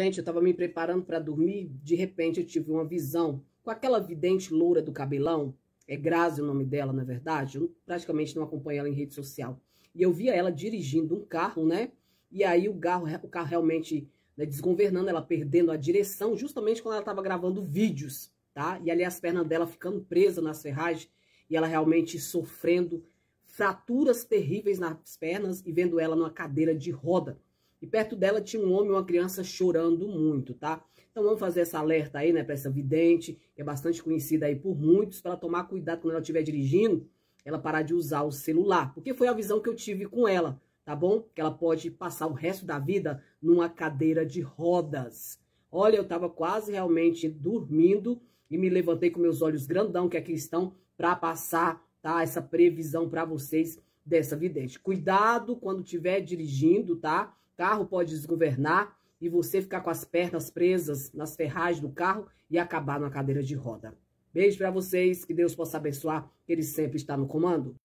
Gente, eu estava me preparando para dormir, de repente eu tive uma visão com aquela vidente loura do cabelão, é Grazi o nome dela, na é verdade, eu praticamente não acompanho ela em rede social. E eu via ela dirigindo um carro, né? E aí o carro, o carro realmente né, desgovernando, ela perdendo a direção, justamente quando ela estava gravando vídeos, tá? E ali as pernas dela ficando presas nas ferragens e ela realmente sofrendo fraturas terríveis nas pernas e vendo ela numa cadeira de roda e perto dela tinha um homem e uma criança chorando muito, tá? Então vamos fazer essa alerta aí, né, para essa vidente, que é bastante conhecida aí por muitos, para tomar cuidado quando ela estiver dirigindo, ela parar de usar o celular, porque foi a visão que eu tive com ela, tá bom? Que ela pode passar o resto da vida numa cadeira de rodas. Olha, eu tava quase realmente dormindo e me levantei com meus olhos grandão que aqui é estão para passar, tá, essa previsão para vocês dessa vidente. Cuidado quando estiver dirigindo, tá? carro pode desgovernar e você ficar com as pernas presas nas ferragens do carro e acabar na cadeira de roda. Beijo para vocês, que Deus possa abençoar, que Ele sempre está no comando.